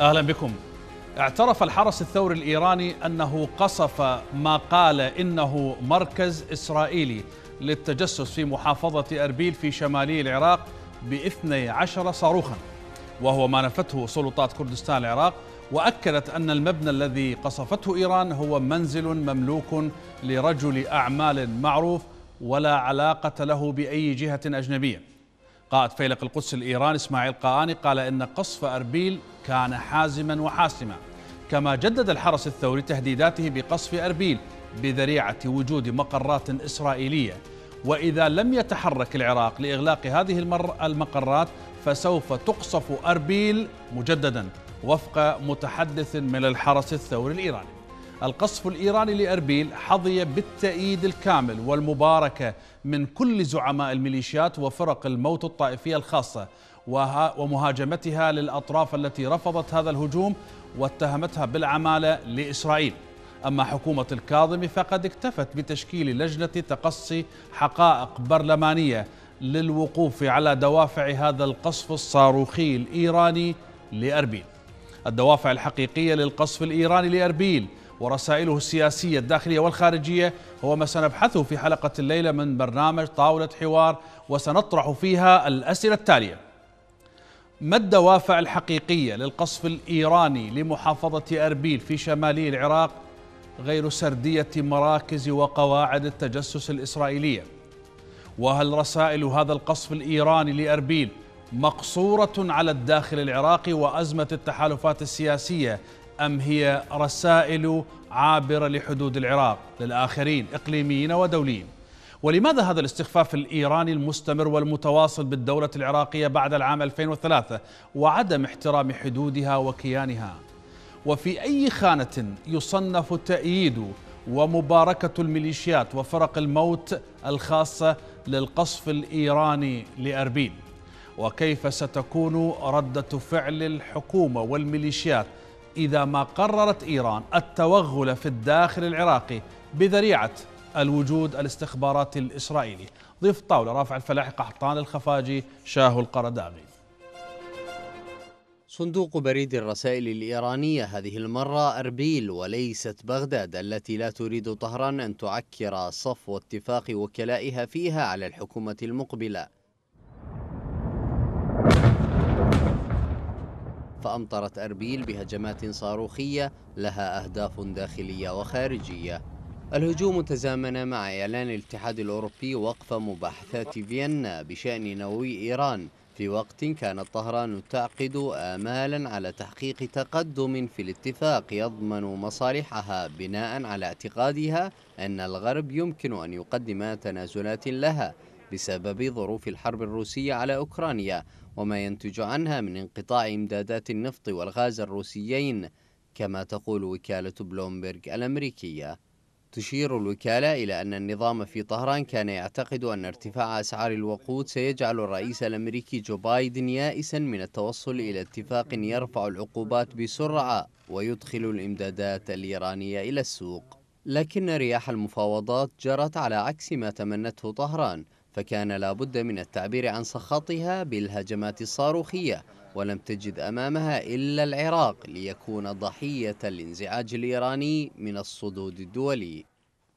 أهلا بكم اعترف الحرس الثوري الإيراني أنه قصف ما قال إنه مركز إسرائيلي للتجسس في محافظة أربيل في شمالي العراق باثني عشر صاروخا وهو ما نفته سلطات كردستان العراق وأكدت أن المبنى الذي قصفته إيران هو منزل مملوك لرجل أعمال معروف ولا علاقة له بأي جهة أجنبية قائد فيلق القدس الإيراني إسماعيل قاني قال إن قصف أربيل كان حازما وحاسما كما جدد الحرس الثوري تهديداته بقصف أربيل بذريعة وجود مقرات إسرائيلية وإذا لم يتحرك العراق لإغلاق هذه المقرات فسوف تقصف أربيل مجددا وفق متحدث من الحرس الثوري الإيراني القصف الإيراني لأربيل حظي بالتأييد الكامل والمباركة من كل زعماء الميليشيات وفرق الموت الطائفية الخاصة ومهاجمتها للأطراف التي رفضت هذا الهجوم واتهمتها بالعمالة لإسرائيل أما حكومة الكاظمي فقد اكتفت بتشكيل لجنة تقصي حقائق برلمانية للوقوف على دوافع هذا القصف الصاروخي الإيراني لأربيل الدوافع الحقيقية للقصف الإيراني لأربيل ورسائله السياسية الداخلية والخارجية هو ما سنبحثه في حلقة الليلة من برنامج طاولة حوار وسنطرح فيها الأسئلة التالية ما الدوافع الحقيقية للقصف الإيراني لمحافظة أربيل في شمالي العراق غير سردية مراكز وقواعد التجسس الإسرائيلية؟ وهل رسائل هذا القصف الإيراني لأربيل مقصورة على الداخل العراقي وأزمة التحالفات السياسية أم هي رسائل عابرة لحدود العراق للآخرين إقليميين ودوليين؟ ولماذا هذا الاستخفاف الإيراني المستمر والمتواصل بالدولة العراقية بعد العام 2003 وعدم احترام حدودها وكيانها وفي أي خانة يصنف تأييد ومباركة الميليشيات وفرق الموت الخاصة للقصف الإيراني لأربيل وكيف ستكون ردة فعل الحكومة والميليشيات إذا ما قررت إيران التوغل في الداخل العراقي بذريعة الوجود الاستخباراتي الإسرائيلي ضيف الطاولة رافع الفلاح قحطان الخفاجي شاه القردامي صندوق بريد الرسائل الإيرانية هذه المرة أربيل وليست بغداد التي لا تريد طهران أن تعكر صفو اتفاق وكلائها فيها على الحكومة المقبلة فأمطرت أربيل بهجمات صاروخية لها أهداف داخلية وخارجية الهجوم تزامن مع إعلان الاتحاد الأوروبي وقف مباحثات فيينا بشأن نووي إيران في وقت كانت طهران تعقد آمالا على تحقيق تقدم في الاتفاق يضمن مصالحها بناء على اعتقادها أن الغرب يمكن أن يقدم تنازلات لها بسبب ظروف الحرب الروسية على أوكرانيا وما ينتج عنها من انقطاع إمدادات النفط والغاز الروسيين كما تقول وكالة بلومبرغ الأمريكية تشير الوكالة إلى أن النظام في طهران كان يعتقد أن ارتفاع أسعار الوقود سيجعل الرئيس الأمريكي جو بايدن يائسا من التوصل إلى اتفاق يرفع العقوبات بسرعة ويدخل الإمدادات الإيرانية إلى السوق لكن رياح المفاوضات جرت على عكس ما تمنته طهران فكان لابد من التعبير عن سخطها بالهجمات الصاروخية ولم تجد أمامها إلا العراق ليكون ضحية الانزعاج الإيراني من الصدود الدولي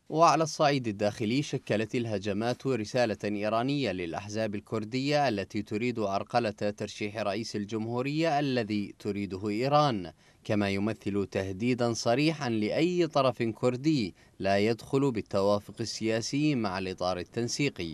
وعلى الصعيد الداخلي شكلت الهجمات رسالة إيرانية للأحزاب الكردية التي تريد عرقلة ترشيح رئيس الجمهورية الذي تريده إيران كما يمثل تهديدا صريحا لأي طرف كردي لا يدخل بالتوافق السياسي مع الإطار التنسيقي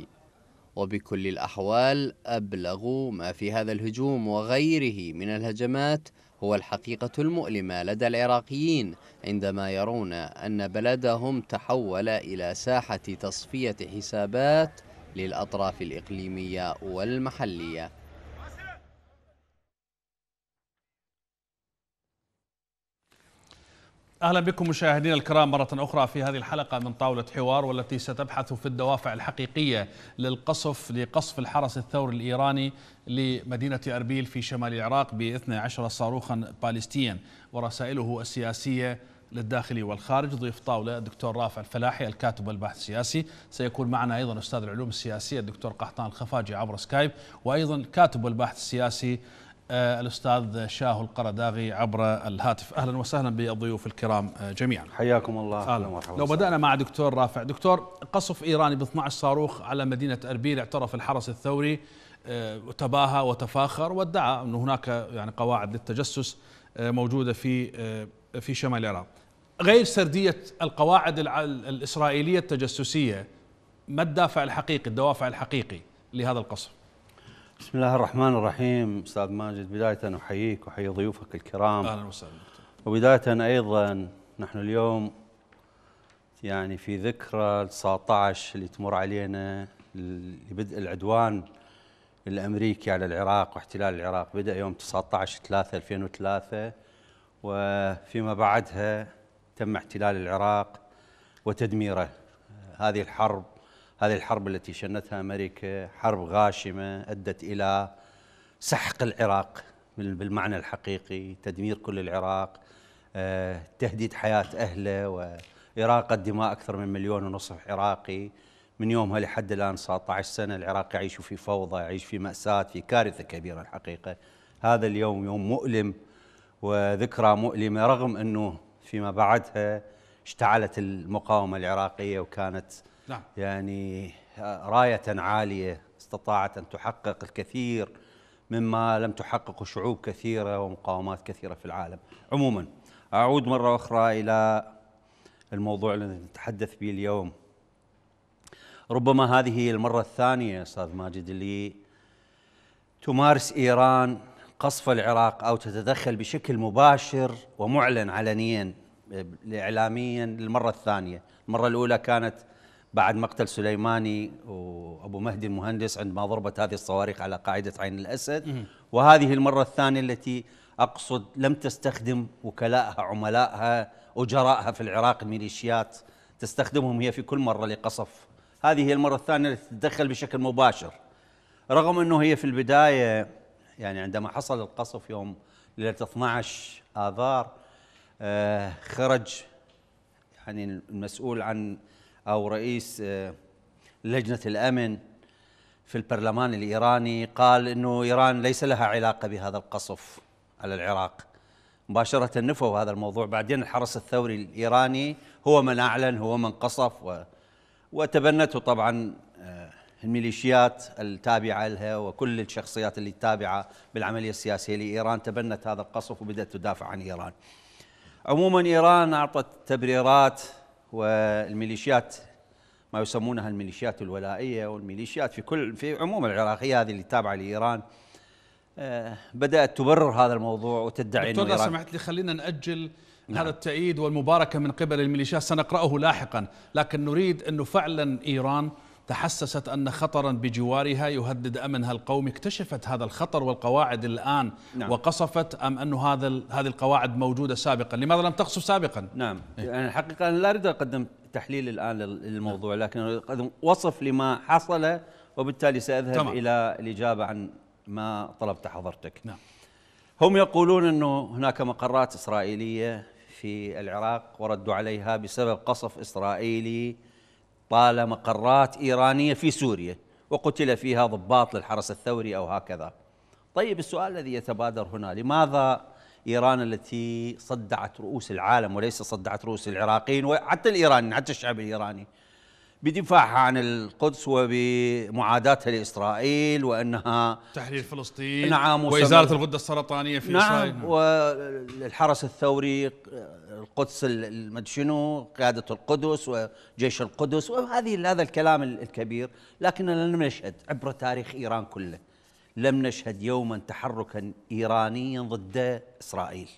وبكل الأحوال أبلغ ما في هذا الهجوم وغيره من الهجمات هو الحقيقة المؤلمة لدى العراقيين عندما يرون أن بلدهم تحول إلى ساحة تصفية حسابات للأطراف الإقليمية والمحلية اهلا بكم مشاهدينا الكرام مره اخرى في هذه الحلقه من طاوله حوار والتي ستبحث في الدوافع الحقيقيه للقصف لقصف الحرس الثوري الايراني لمدينه اربيل في شمال العراق ب 12 صاروخا باليستيا ورسائله السياسيه للداخل والخارج ضيف طاوله الدكتور رافع الفلاحي الكاتب والباحث السياسي سيكون معنا ايضا استاذ العلوم السياسيه الدكتور قحطان الخفاجي عبر سكايب وايضا كاتب والباحث السياسي آه، الأستاذ شاه القرداغي عبر الهاتف أهلا وسهلا بالضيوف الكرام آه، جميعا حياكم الله أهلا ومرحبا لو بدأنا مع دكتور رافع دكتور قصف إيراني ب 12 صاروخ على مدينة أربيل اعترف الحرس الثوري آه، تباهى وتفاخر وادعى أن هناك يعني قواعد للتجسس موجودة في في شمال العراق غير سردية القواعد الإسرائيلية التجسسية ما الدافع الحقيقي الدوافع الحقيقي لهذا القصف بسم الله الرحمن الرحيم استاذ ماجد بدايه احييك واحيي ضيوفك الكرام اهلا وسهلا وبدايه ايضا نحن اليوم يعني في ذكرى 19 اللي تمر علينا لبدء العدوان الامريكي على العراق واحتلال العراق بدا يوم 19 3 2003 وفيما بعدها تم احتلال العراق وتدميره هذه الحرب هذه الحرب التي شنتها امريكا حرب غاشمه ادت الى سحق العراق بالمعنى الحقيقي تدمير كل العراق آه، تهديد حياه اهله واراقه دماء اكثر من مليون ونصف عراقي من يومها لحد الان 19 سنه العراق يعيش في فوضى يعيش في ماساه في كارثه كبيره الحقيقه هذا اليوم يوم مؤلم وذكرى مؤلمه رغم انه فيما بعدها اشتعلت المقاومه العراقيه وكانت نعم. يعني آه، راية عالية استطاعت أن تحقق الكثير مما لم تحققه شعوب كثيرة ومقاومات كثيرة في العالم عموما أعود مرة أخرى إلى الموضوع الذي نتحدث به اليوم ربما هذه هي المرة الثانية أستاذ ماجد اللي تمارس إيران قصف العراق أو تتدخل بشكل مباشر ومعلن علنيا إعلاميا للمرة الثانية المرة الأولى كانت بعد مقتل سليماني وابو مهدي المهندس عندما ضربت هذه الصواريخ على قاعده عين الاسد وهذه المره الثانيه التي اقصد لم تستخدم وكلائها عملائها اجرائها في العراق الميليشيات تستخدمهم هي في كل مره لقصف هذه هي المره الثانيه التي تتدخل بشكل مباشر رغم انه هي في البدايه يعني عندما حصل القصف يوم ليله 12 اذار آه خرج يعني المسؤول عن أو رئيس آه، لجنة الأمن في البرلمان الإيراني قال أنه إيران ليس لها علاقة بهذا القصف على العراق مباشرة نفوا هذا الموضوع بعدين الحرس الثوري الإيراني هو من أعلن هو من قصف و... وتبنته طبعا آه، الميليشيات التابعة لها وكل الشخصيات اللي التابعة بالعملية السياسية لإيران تبنت هذا القصف وبدأت تدافع عن إيران عموما إيران أعطت تبريرات والميليشيات ما يسمونها الميليشيات الولائيه والميليشيات في كل في عموم العراقيه هذه اللي تابعه لايران آه، بدات تبرر هذا الموضوع وتدعي انه دكتور سمحت لي خلينا ناجل نعم. هذا التأييد والمباركة من قبل الميليشيات سنقرأه لاحقا لكن نريد أنه فعلا إيران تحسست أن خطرا بجوارها يهدد أمنها القومي اكتشفت هذا الخطر والقواعد الآن نعم. وقصفت أم أن هذا هذه القواعد موجودة سابقا لماذا لم تقصف سابقا نعم إيه؟ يعني الحقيقة أنا لا أريد أقدم تحليل الآن للموضوع نعم. لكن أقدم وصف لما حصل وبالتالي سأذهب تمام. إلى الإجابة عن ما طلبت حضرتك نعم. هم يقولون أنه هناك مقرات إسرائيلية في العراق وردوا عليها بسبب قصف إسرائيلي طال مقرات إيرانية في سوريا وقتل فيها ضباط للحرس الثوري أو هكذا طيب السؤال الذي يتبادر هنا لماذا إيران التي صدعت رؤوس العالم وليس صدعت رؤوس العراقيين وحتى الإيرانيين حتى الشعب الإيراني بدفاعها عن القدس وبمعاداتها لإسرائيل وأنها تحرير فلسطين نعم وإزالة الغدة السرطانية في نعم إسرائيل نعم والحرس الثوري القدس المدشنو قيادة القدس وجيش القدس وهذه هذا الكلام الكبير لكننا لم نشهد عبر تاريخ إيران كله لم نشهد يوما تحركا إيرانيا ضد إسرائيل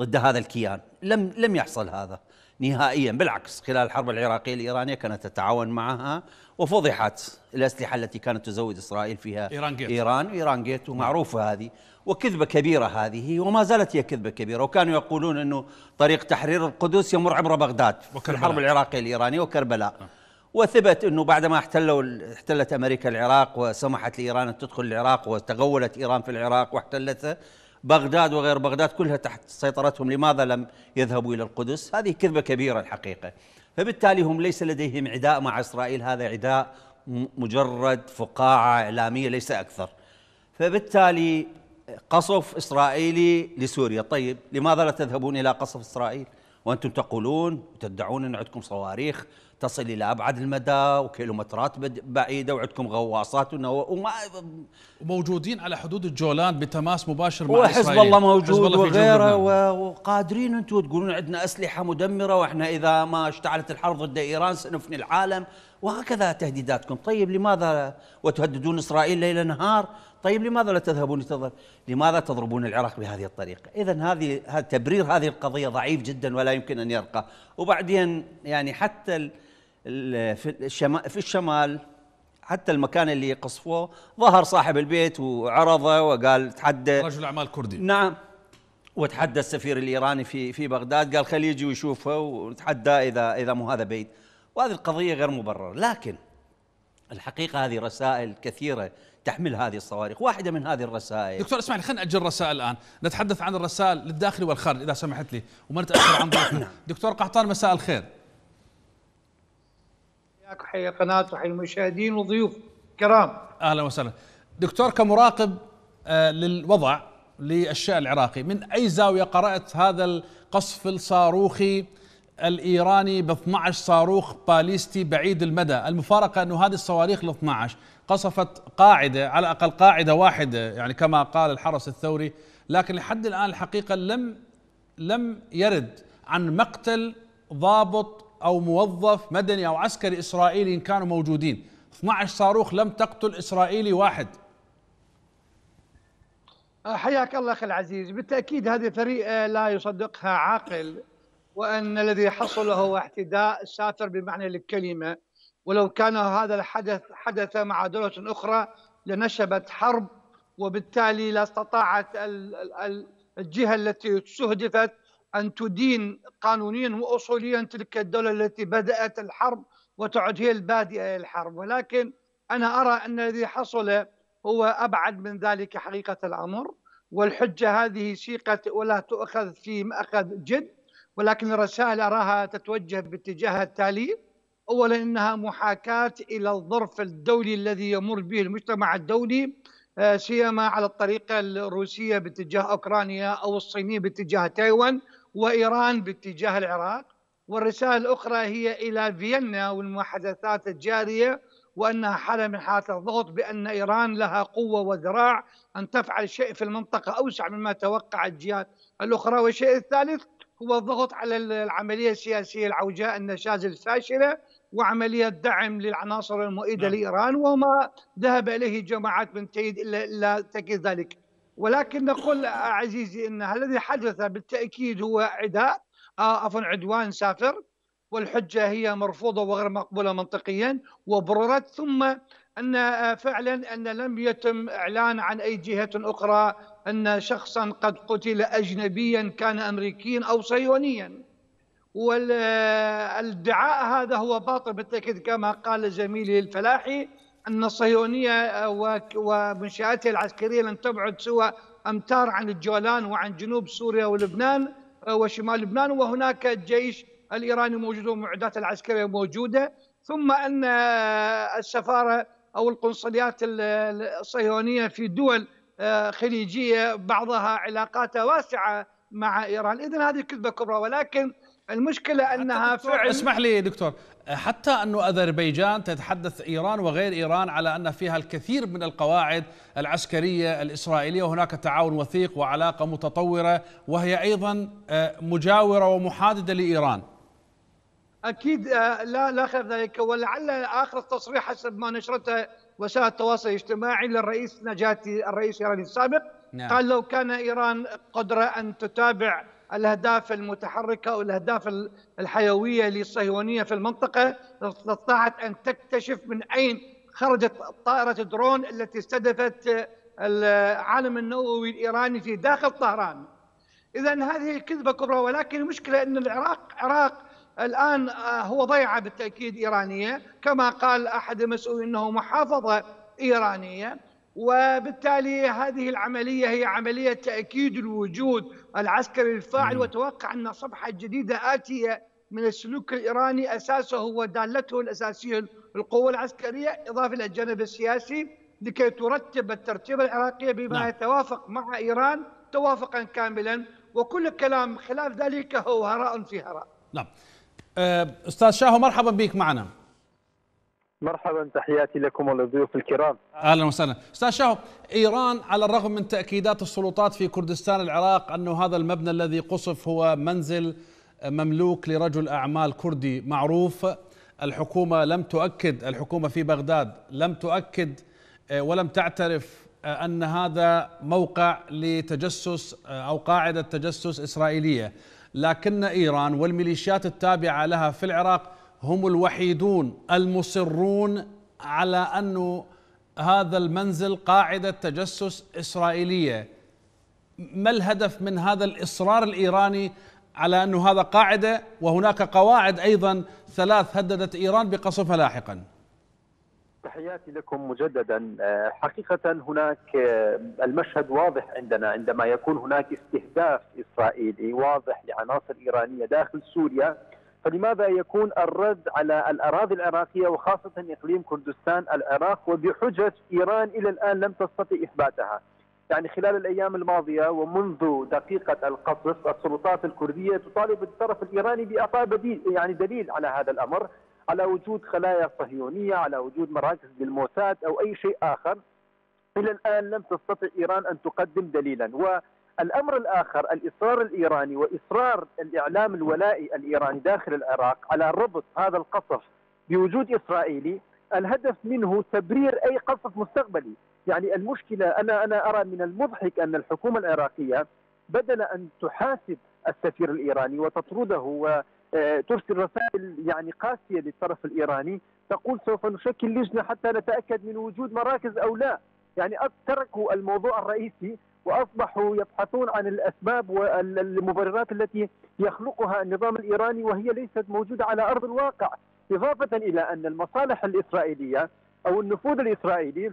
ضد هذا الكيان لم لم يحصل هذا نهائيا بالعكس خلال الحرب العراقية الإيرانية كانت تتعاون معها وفضحت الأسلحة التي كانت تزود إسرائيل فيها إيران جيت إيران إيران جيت نعم. ومعروفة هذه وكذبة كبيرة هذه وما زالت هي كذبة كبيرة وكانوا يقولون أنه طريق تحرير القدس يمر عبر بغداد في الحرب العراقية الإيرانية وكربلاء أه. وثبت انه بعدما احتلوا احتلت امريكا العراق وسمحت لايران ان تدخل العراق وتغولت ايران في العراق واحتلته بغداد وغير بغداد كلها تحت سيطرتهم لماذا لم يذهبوا إلى القدس هذه كذبة كبيرة الحقيقة فبالتالي هم ليس لديهم عداء مع إسرائيل هذا عداء مجرد فقاعة إعلامية ليس أكثر فبالتالي قصف إسرائيلي لسوريا طيب لماذا لا تذهبون إلى قصف إسرائيل وأنتم تقولون وتدعون أن عندكم صواريخ تصل الى ابعد المدى وكيلومترات بعيده وعندكم غواصات ونو... وما وموجودين على حدود الجولان بتماس مباشر مع وحزب الله موجود حزب الله وغيره وقادرين انتم تقولون عندنا اسلحه مدمره واحنا اذا ما اشتعلت الحرب ضد ايران سنفني العالم وهكذا تهديداتكم طيب لماذا وتهددون اسرائيل ليل نهار طيب لماذا لا تذهبون تضرب لماذا تضربون العراق بهذه الطريقه اذا هذه تبرير هذه القضيه ضعيف جدا ولا يمكن ان يرقى وبعدين يعني حتى في الشمال في الشمال حتى المكان اللي قصفوه ظهر صاحب البيت وعرضه وقال تحدى رجل اعمال كردي نعم وتحدى السفير الايراني في في بغداد قال خليه يجي ويشوفه وتحدى اذا اذا مو هذا بيت وهذه القضيه غير مبرره لكن الحقيقه هذه رسائل كثيره تحمل هذه الصواريخ واحدة من هذه الرسائل دكتور اسمعني خلينا نأجل الرسائل الآن نتحدث عن الرسائل للداخل والخارج إذا سمحت لي وما نتأخر عن ضيفنا نعم. دكتور قحطان مساء الخير حياك وحيا القناه وحيا المشاهدين وضيوف كرام اهلا وسهلا دكتور كمراقب آه، للوضع للشأن العراقي من أي زاوية قرأت هذا القصف الصاروخي الإيراني ب 12 صاروخ باليستي بعيد المدى المفارقة أنه هذه الصواريخ ال 12 قصفت قاعدة على الأقل قاعدة واحدة يعني كما قال الحرس الثوري لكن لحد الآن الحقيقة لم لم يرد عن مقتل ضابط أو موظف مدني أو عسكري إسرائيلي إن كانوا موجودين 12 صاروخ لم تقتل إسرائيلي واحد آه، حياك الله أخي العزيز بالتأكيد هذه طريقة لا يصدقها عاقل وأن الذي حصل هو اعتداء سافر بمعنى الكلمة ولو كان هذا الحدث حدث مع دولة أخرى لنشبت حرب وبالتالي لا استطاعت الجهة التي استهدفت أن تدين قانونيا وأصوليا تلك الدولة التي بدأت الحرب وتعد هي البادئة للحرب ولكن أنا أرى أن الذي حصل هو أبعد من ذلك حقيقة الأمر والحجة هذه سيقت ولا تؤخذ في مأخذ جد ولكن الرسائل أراها تتوجه باتجاه التالي أولا إنها محاكاة إلى الظرف الدولي الذي يمر به المجتمع الدولي آه، سيما على الطريقة الروسية باتجاه أوكرانيا أو الصينية باتجاه تايوان وإيران باتجاه العراق والرسالة الأخرى هي إلى فيينا والمحادثات الجارية وأنها حالة من حالات الضغط بأن إيران لها قوة وذراع أن تفعل شيء في المنطقة أوسع مما توقع الجهات الأخرى والشيء الثالث هو الضغط على العملية السياسية العوجاء النشاز الفاشلة وعملية دعم للعناصر المؤيدة نعم. لإيران وما ذهب إليه جماعات من تيد إلا, إلا تكي ذلك ولكن نقول عزيزي ان الذي حدث بالتاكيد هو عداء آه، عفوا عدوان سافر والحجه هي مرفوضه وغير مقبوله منطقيا وبررت ثم ان آه، فعلا ان لم يتم اعلان عن اي جهه اخرى ان شخصا قد قتل اجنبيا كان امريكيا او صهيونيا والادعاء آه، هذا هو باطل بالتاكيد كما قال زميلي الفلاحي أن الصهيونية ومنشآتها العسكرية لن تبعد سوى أمتار عن الجولان وعن جنوب سوريا ولبنان آه، وشمال لبنان وهناك الجيش الإيراني موجود والمعدات العسكرية موجودة ثم أن آه، السفارة أو القنصليات الصهيونية في دول آه، خليجية بعضها علاقاتها واسعة مع إيران إذا هذه كذبة كبرى ولكن المشكلة أنها فعل اسمح لي دكتور حتى أن أذربيجان تتحدث إيران وغير إيران على أن فيها الكثير من القواعد العسكرية الإسرائيلية وهناك تعاون وثيق وعلاقة متطورة وهي أيضا آه، مجاورة ومحاددة لإيران أكيد آه، لا لا خير ذلك ولعل آخر التصريح حسب ما نشرته وسائل التواصل الاجتماعي للرئيس نجاتي الرئيس الإيراني السابق نعم. قال لو كان إيران قدرة أن تتابع الاهداف المتحركه والاهداف الحيويه للصهيونيه في المنطقه استطاعت ان تكتشف من اين خرجت طائره درون التي استهدفت آه، العالم النووي الايراني في داخل طهران. اذا هذه كذبه كبرى ولكن المشكله ان العراق عراق الان آه، هو ضيعه بالتاكيد ايرانيه كما قال احد المسؤولين انه محافظه ايرانيه وبالتالي هذه العملية هي عملية تأكيد الوجود العسكري الفاعل وتوقع أن صفحة جديدة آتية من السلوك الإيراني أساسه ودالته الأساسية القوة العسكرية إضافة إلى الجانب السياسي لكي ترتب الترتيب العراقية بما نعم. يتوافق مع إيران توافقا كاملا وكل كلام خلاف ذلك هو هراء في هراء نعم أه، أستاذ شاهو مرحبا بك معنا مرحبا تحياتي لكم وللضيوف الكرام اهلا وسهلا استاذ شاهو ايران على الرغم من تاكيدات السلطات في كردستان العراق انه هذا المبنى الذي قصف هو منزل مملوك لرجل اعمال كردي معروف الحكومه لم تؤكد الحكومه في بغداد لم تؤكد آه، ولم تعترف آه، ان هذا موقع لتجسس آه، او قاعده تجسس اسرائيليه لكن ايران والميليشيات التابعه لها في العراق هم الوحيدون المصرون على أن هذا المنزل قاعدة تجسس إسرائيلية ما الهدف من هذا الإصرار الإيراني على أن هذا قاعدة وهناك قواعد أيضا ثلاث هددت إيران بقصفها لاحقا تحياتي لكم مجددا آه، حقيقة هناك آه، المشهد واضح عندنا عندما يكون هناك استهداف إسرائيلي واضح لعناصر إيرانية داخل سوريا فلماذا يكون الرد على الأراضي العراقية وخاصة إقليم كردستان العراق وبحجج إيران إلى الآن لم تستطع إثباتها يعني خلال الأيام الماضية ومنذ دقيقة القصف السلطات الكردية تطالب الطرف الإيراني بإعطاء بديل يعني دليل على هذا الأمر على وجود خلايا صهيونية على وجود مراكز للموساد أو أي شيء آخر إلى الآن لم تستطع إيران أن تقدم دليلا و الامر الاخر الاصرار الايراني واصرار الاعلام الولائي الايراني داخل العراق على ربط هذا القصف بوجود اسرائيلي الهدف منه تبرير اي قصف مستقبلي، يعني المشكله انا انا ارى من المضحك ان الحكومه العراقيه بدل ان تحاسب السفير الايراني وتطرده وترسل آه، رسائل يعني قاسيه للطرف الايراني تقول سوف نشكل لجنه حتى نتاكد من وجود مراكز او لا، يعني تركوا الموضوع الرئيسي واصبحوا يبحثون عن الاسباب والمبررات التي يخلقها النظام الايراني وهي ليست موجوده على ارض الواقع، اضافه الى ان المصالح الاسرائيليه او النفوذ الاسرائيلي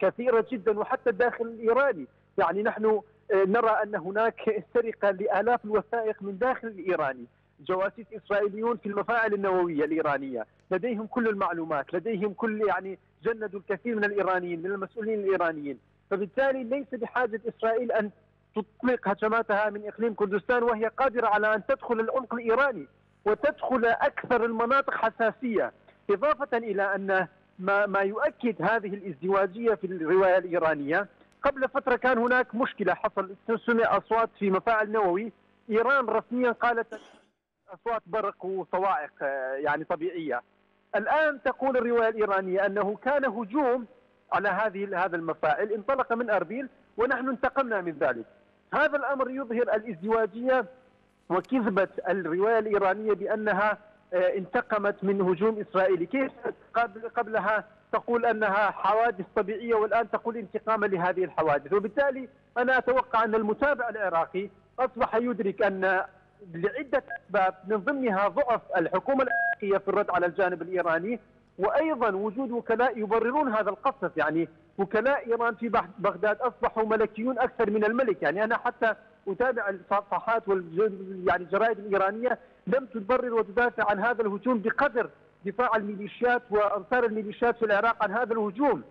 كثيره جدا وحتى الداخل الايراني، يعني نحن آه، نرى ان هناك سرقه لالاف الوثائق من داخل الايراني، جواسيس اسرائيليون في المفاعل النوويه الايرانيه، لديهم كل المعلومات، لديهم كل يعني جندوا الكثير من الايرانيين من المسؤولين الايرانيين، فبالتالي ليس بحاجة إسرائيل أن تطلق هجماتها من إقليم كردستان وهي قادرة على أن تدخل العمق الإيراني وتدخل أكثر المناطق حساسية إضافة إلى أن ما, ما يؤكد هذه الازدواجية في الرواية الإيرانية قبل فترة كان هناك مشكلة حصل سمع أصوات في مفاعل نووي إيران رسميا قالت أصوات برق وصواعق آه، يعني طبيعية الآن تقول الرواية الإيرانية أنه كان هجوم على هذه هذا المفاعل انطلق من اربيل ونحن انتقمنا من ذلك. هذا الامر يظهر الازدواجيه وكذبه الروايه الايرانيه بانها آه، انتقمت من هجوم اسرائيلي، كيف قبلها تقول انها حوادث طبيعيه والان تقول انتقاما لهذه الحوادث، وبالتالي انا اتوقع ان المتابع العراقي اصبح يدرك ان لعده اسباب من ضمنها ضعف الحكومه العراقيه في الرد على الجانب الايراني وأيضا وجود وكلاء يبررون هذا القصف يعني وكلاء إيران في بغداد أصبحوا ملكيون أكثر من الملك يعني أنا حتى أتابع الصفحات يعني الجرائد الإيرانية لم تبرر وتدافع عن هذا الهجوم بقدر دفاع الميليشيات وأنصار الميليشيات في العراق عن هذا الهجوم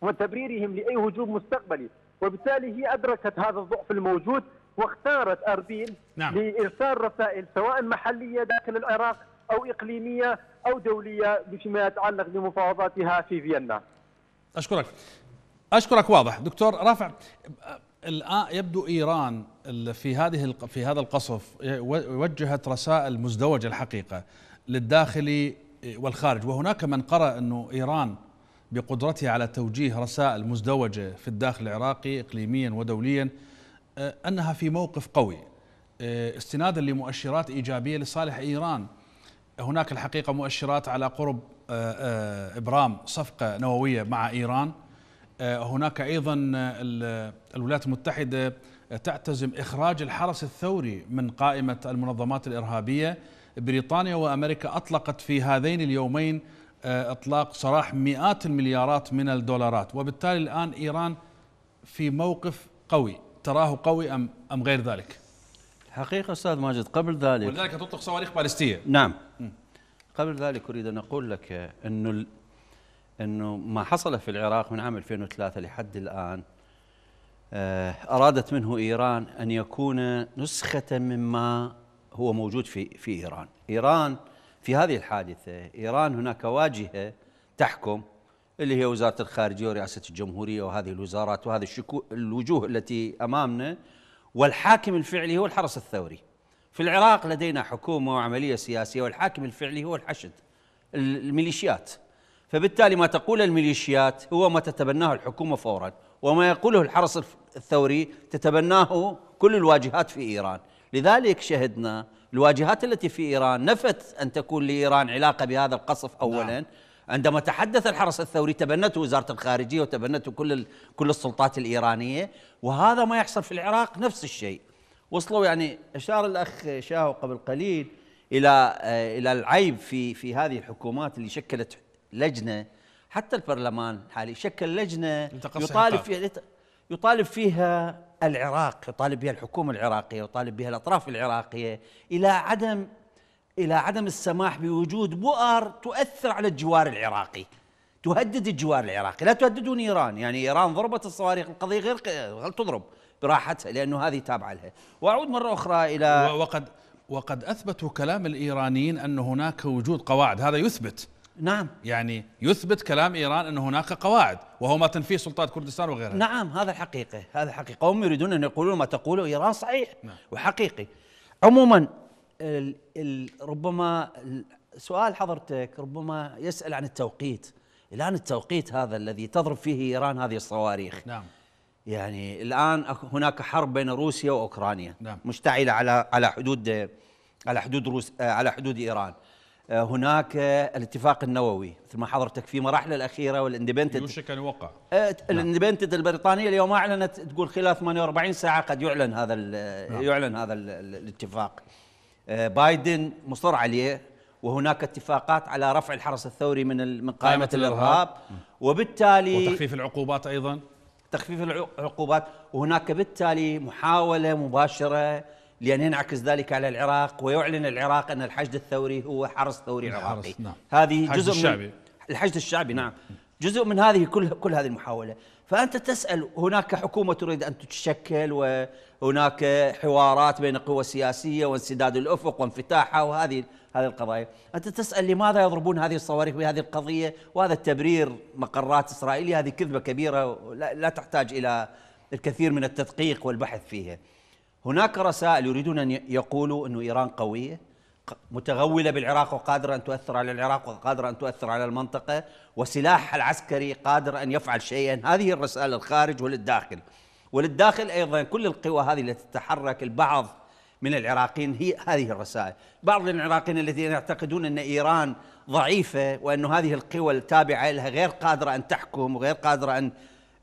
وتبريرهم لأي هجوم مستقبلي وبالتالي هي أدركت هذا الضعف الموجود واختارت أربيل نعم. لإرسال رسائل سواء محلية داخل العراق او اقليميه او دوليه بما يتعلق بمفاوضاتها في فيينا. اشكرك. اشكرك واضح دكتور رافع الان يبدو ايران في هذه في هذا القصف وجهت رسائل مزدوجه الحقيقه للداخلي والخارج وهناك من قرأ انه ايران بقدرتها على توجيه رسائل مزدوجه في الداخل العراقي اقليميا ودوليا انها في موقف قوي إيه، استنادا لمؤشرات ايجابيه لصالح ايران هناك الحقيقة مؤشرات على قرب آه، آه، إبرام صفقة نووية مع إيران آه، هناك أيضا الولايات المتحدة تعتزم إخراج الحرس الثوري من قائمة المنظمات الإرهابية بريطانيا وأمريكا أطلقت في هذين اليومين إطلاق سراح مئات المليارات من الدولارات وبالتالي الآن إيران في موقف قوي تراه قوي أم غير ذلك حقيقة أستاذ ماجد قبل ذلك ولذلك تطلق صواريخ باليستية نعم م. قبل ذلك أريد أن أقول لك أنه أنه ما حصل في العراق من عام 2003 لحد الآن آه، أرادت منه إيران أن يكون نسخة مما هو موجود في في إيران إيران في هذه الحادثة إيران هناك واجهة تحكم اللي هي وزارة الخارجية ورئاسة الجمهورية وهذه الوزارات وهذه الوجوه التي أمامنا والحاكم الفعلي هو الحرس الثوري في العراق لدينا حكومة وعملية سياسية والحاكم الفعلي هو الحشد الميليشيات فبالتالي ما تقول الميليشيات هو ما تتبناه الحكومة فورا وما يقوله الحرس الثوري تتبناه كل الواجهات في إيران لذلك شهدنا الواجهات التي في إيران نفت أن تكون لإيران علاقة بهذا القصف أولا نعم. عندما تحدث الحرس الثوري تبنته وزاره الخارجيه وتبنته كل كل السلطات الايرانيه وهذا ما يحصل في العراق نفس الشيء وصلوا يعني اشار الاخ شاهو قبل قليل الى آه، الى العيب في في هذه الحكومات اللي شكلت لجنه حتى البرلمان الحالي شكل لجنه يطالب فيها يطالب فيها العراق يطالب بها الحكومه العراقيه يطالب بها الاطراف العراقيه الى عدم الى عدم السماح بوجود بؤر تؤثر على الجوار العراقي تهدد الجوار العراقي لا تهددون ايران يعني ايران ضربت الصواريخ القضيه غير هل تضرب براحتها لانه هذه تابعه لها واعود مره اخرى الى وقد وقد اثبتوا كلام الايرانيين ان هناك وجود قواعد هذا يثبت نعم يعني يثبت كلام ايران ان هناك قواعد وهو ما تنفيه سلطات كردستان وغيرها نعم هذا الحقيقه هذا حقيقه هم يريدون ان يقولون ما تقوله ايران صحيح نعم. وحقيقي عموما الـ الـ ربما سؤال حضرتك ربما يسأل عن التوقيت الآن التوقيت هذا الذي تضرب فيه إيران هذه الصواريخ نعم يعني الآن هناك حرب بين روسيا وأوكرانيا نعم. مشتعلة على على حدود على حدود روس على حدود إيران آه، هناك الاتفاق النووي مثل ما حضرتك في مراحله الاخيره والاندبنتد يوشك ان يوقع آه، نعم. الاندبندنت البريطانيه اليوم اعلنت تقول خلال 48 ساعه قد يعلن هذا نعم. يعلن هذا الاتفاق آه، بايدن مصر عليه وهناك اتفاقات على رفع الحرس الثوري من من قائمه الارهاب وبالتالي وتخفيف العقوبات ايضا تخفيف العقوبات وهناك بالتالي محاوله مباشره لأن ينعكس ذلك على العراق ويعلن العراق أن الحشد الثوري هو حرس ثوري عراقي نعم. هذه جزء الشعبي. من الحشد الشعبي نعم جزء من هذه كل كل هذه المحاولة فأنت تسأل هناك حكومة تريد أن تتشكل وهناك حوارات بين القوى السياسية وانسداد الأفق وانفتاحها وهذه هذه القضايا أنت تسأل لماذا يضربون هذه الصواريخ بهذه القضية وهذا التبرير مقرات إسرائيلية هذه كذبة كبيرة لا تحتاج إلى الكثير من التدقيق والبحث فيها هناك رسائل يريدون أن يقولوا أن إيران قوية متغولة بالعراق وقادرة أن تؤثر على العراق وقادرة أن تؤثر على المنطقة وسلاحها العسكري قادر أن يفعل شيئا هذه الرسالة للخارج وللداخل وللداخل أيضا كل القوى هذه التي تتحرك البعض من العراقيين هي هذه الرسائل بعض العراقيين الذين يعتقدون أن إيران ضعيفة وأن هذه القوى التابعة لها غير قادرة أن تحكم وغير قادرة أن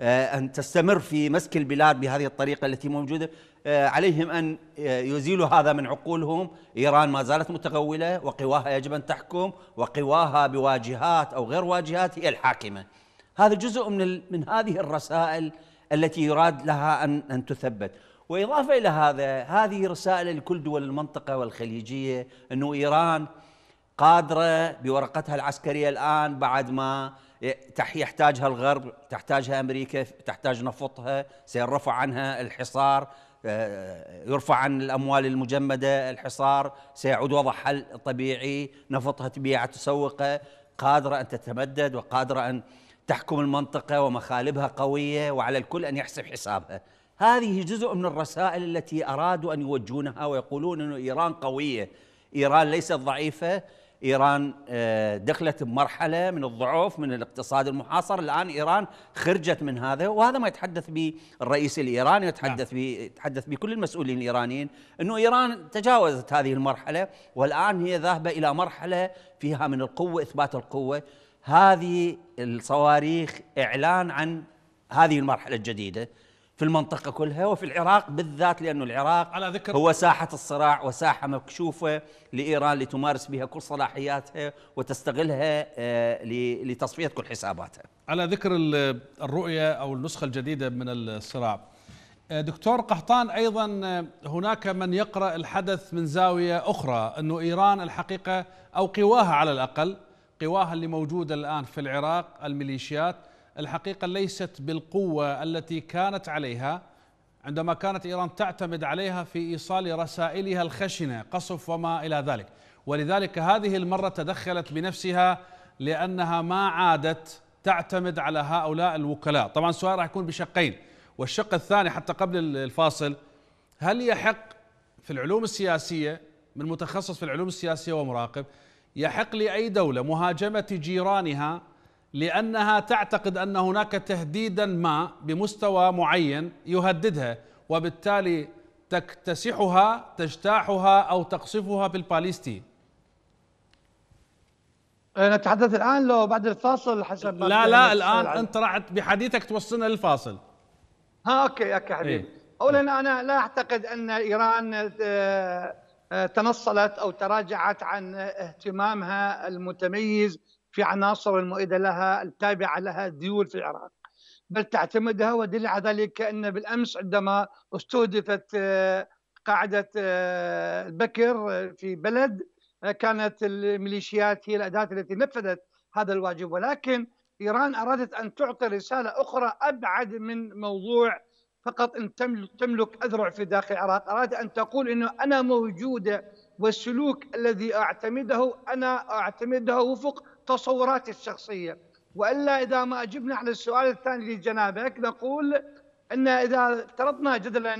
آه، أن تستمر في مسك البلاد بهذه الطريقة التي موجودة آه، عليهم أن آه، يزيلوا هذا من عقولهم إيران ما زالت متغولة وقواها يجب أن تحكم وقواها بواجهات أو غير واجهات هي الحاكمة هذا جزء من, من هذه الرسائل التي يراد لها أن, أن تثبت وإضافة إلى هذا هذه رسائل لكل دول المنطقة والخليجية أنه إيران قادرة بورقتها العسكرية الآن بعد ما آه، يحتاجها الغرب تحتاجها أمريكا تحتاج نفطها سيرفع عنها الحصار يرفع عن الأموال المجمدة الحصار سيعود وضع حل طبيعي نفطها تبيع تسوقه قادرة أن تتمدد وقادرة أن تحكم المنطقة ومخالبها قوية وعلى الكل أن يحسب حسابها هذه جزء من الرسائل التي أرادوا أن يوجهونها ويقولون أن إيران قوية إيران ليست ضعيفة ايران آه، دخلت بمرحله من الضعف من الاقتصاد المحاصر الان ايران خرجت من هذا وهذا ما يتحدث به الرئيس الايراني يتحدث به يتحدث به كل المسؤولين الايرانيين انه ايران تجاوزت هذه المرحله والان هي ذاهبه الى مرحله فيها من القوه اثبات القوه هذه الصواريخ اعلان عن هذه المرحله الجديده في المنطقة كلها وفي العراق بالذات لأن العراق على ذكر هو ساحة الصراع وساحة مكشوفة لإيران لتمارس بها كل صلاحياتها وتستغلها آه، لتصفية كل حساباتها على ذكر الرؤية أو النسخة الجديدة من الصراع آه، دكتور قحطان أيضا آه، هناك من يقرأ الحدث من زاوية أخرى أنه إيران الحقيقة أو قواها على الأقل قواها اللي موجودة الآن في العراق الميليشيات الحقيقه ليست بالقوه التي كانت عليها عندما كانت ايران تعتمد عليها في ايصال رسائلها الخشنه قصف وما الى ذلك ولذلك هذه المره تدخلت بنفسها لانها ما عادت تعتمد على هؤلاء الوكلاء طبعا السؤال راح يكون بشقين والشق الثاني حتى قبل الفاصل هل يحق في العلوم السياسيه من متخصص في العلوم السياسيه ومراقب يحق لاي دوله مهاجمه جيرانها لانها تعتقد ان هناك تهديدا ما بمستوى معين يهددها وبالتالي تكتسحها تجتاحها او تقصفها بالباليستي أه، نتحدث الان لو بعد الفاصل حسب لا لا الان عن... انت راح بحديثك توصلنا للفاصل ها اوكي اوكي حبيبي إيه؟ اولا انا لا اعتقد ان ايران أه، أه، تنصلت او تراجعت عن اهتمامها المتميز في عناصر المؤيدة لها التابعة لها ديول في العراق بل تعتمدها ودل على ذلك أن بالأمس عندما استهدفت آه، قاعدة آه، البكر آه، في بلد كانت الميليشيات هي الأداة التي نفذت هذا الواجب ولكن إيران أرادت أن تعطي رسالة أخرى أبعد من موضوع فقط أن تملك أذرع في داخل العراق أرادت أن تقول أنه أنا موجودة والسلوك الذي أعتمده أنا أعتمده وفق تصوراتي الشخصية وإلا إذا ما أجبنا على السؤال الثاني لجنابك نقول أن إذا افترضنا جدلا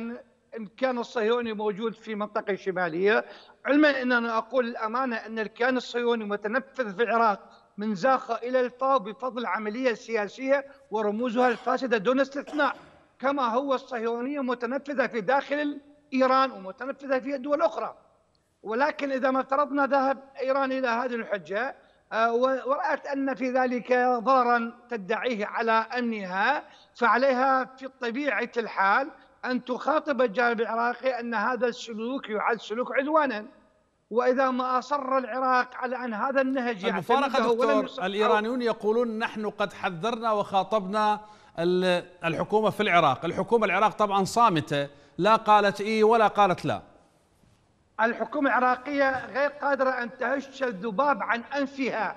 إن كان الصهيوني موجود في منطقة شمالية علما أن أنا أقول الأمانة أن الكيان الصهيوني متنفذ في العراق من زاخة إلى الفاو بفضل عملية سياسية ورموزها الفاسدة دون استثناء كما هو الصهيونية متنفذة في داخل إيران ومتنفذة في دول أخرى ولكن إذا ما افترضنا ذهب إيران إلى هذه الحجة آه، ورأت أن في ذلك ضررا تدعيه على أمنها فعليها في طبيعة الحال أن تخاطب الجانب العراقي أن هذا السلوك يعد سلوك عدوانا وإذا ما أصر العراق على أن هذا النهج المفارقة دكتور الإيرانيون يقولون نحن قد حذرنا وخاطبنا الحكومة في العراق الحكومة العراق طبعا صامتة لا قالت إيه ولا قالت لا الحكومة العراقية غير قادرة أن تهش الذباب عن أنفها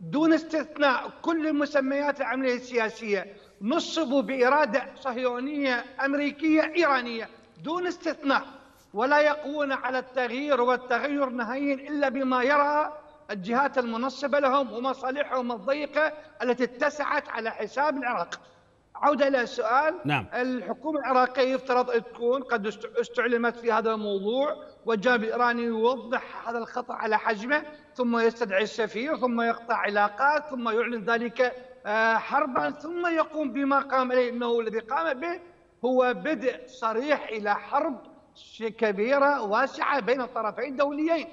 دون استثناء كل المسميات العملية السياسية نصبوا بإرادة صهيونية أمريكية إيرانية دون استثناء ولا يقوون على التغيير والتغير نهائيا إلا بما يرى الجهات المنصبة لهم ومصالحهم الضيقة التي اتسعت على حساب العراق عوده الى السؤال نعم الحكومه العراقيه يفترض ان تكون قد استعلمت في هذا الموضوع والجانب الايراني يوضح هذا الخطا على حجمه ثم يستدعي السفير ثم يقطع علاقات ثم يعلن ذلك آه، حربا ثم يقوم بما قام عليه انه الذي قام به هو بدء صريح الى حرب كبيره واسعه بين الطرفين دوليين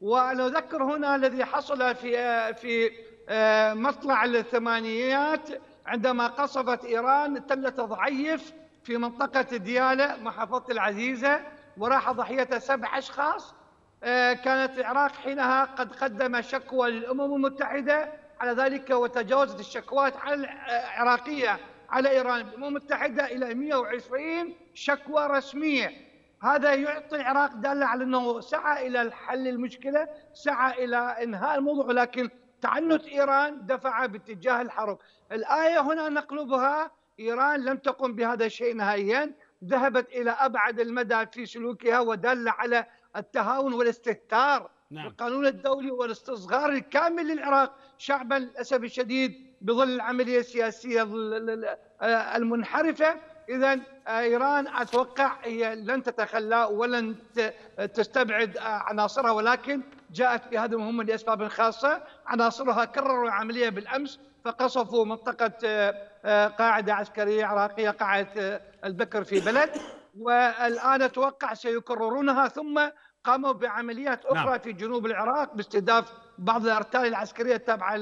وانا اذكر هنا الذي حصل في آه، في آه، مطلع الثمانينات عندما قصفت إيران تم تضعيف في منطقة ديالة محافظة العزيزة وراح ضحيتها سبع أشخاص آه، كانت العراق حينها قد قدم شكوى للأمم المتحدة على ذلك وتجاوزت الشكوات العراقية على إيران الأمم المتحدة إلى 120 شكوى رسمية هذا يعطي العراق دالة على أنه سعى إلى حل المشكلة سعى إلى إنهاء الموضوع لكن تعنت إيران دفع باتجاه الحرب الآية هنا نقلبها إيران لم تقم بهذا الشيء نهائيا ذهبت إلى أبعد المدى في سلوكها ودل على التهاون والاستهتار نعم. القانون الدولي والاستصغار الكامل للعراق شعبا للأسف الشديد بظل العملية السياسية المنحرفة اذا آه، ايران اتوقع هي لن تتخلى ولن تستبعد آه، عناصرها ولكن جاءت بهذه المهمه لاسباب خاصه عناصرها كرروا العمليه بالامس فقصفوا منطقه آه، قاعده عسكريه عراقيه قاعده البكر في بلد والان اتوقع سيكررونها ثم قاموا بعمليات نعم. اخرى نعم. في جنوب العراق باستهداف بعض الارتال العسكريه التابعه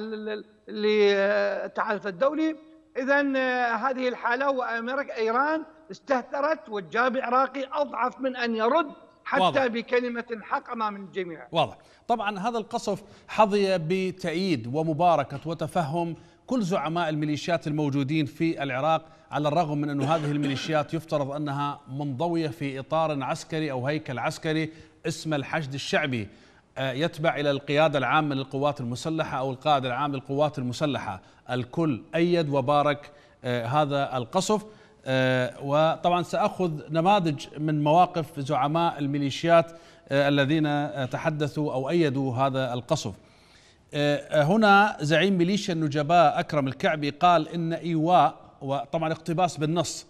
للتحالف الدولي اذا آه، هذه الحاله وامريكا ايران استهترت والجاب العراقي اضعف من ان يرد حتى واضح. بكلمة حق أمام الجميع واضح طبعا هذا القصف حظي بتأييد ومباركة وتفهم كل زعماء الميليشيات الموجودين في العراق على الرغم من أن هذه الميليشيات يفترض أنها منضوية في إطار عسكري أو هيكل عسكري اسم الحشد الشعبي آه، يتبع الى القياده العامه للقوات المسلحه او القائد العام للقوات المسلحه، الكل ايد وبارك آه، هذا القصف آه، وطبعا ساخذ نماذج من مواقف زعماء الميليشيات الذين تحدثوا او ايدوا هذا القصف. هنا زعيم ميليشيا النجباء اكرم الكعبي قال ان ايواء وطبعا اقتباس بالنص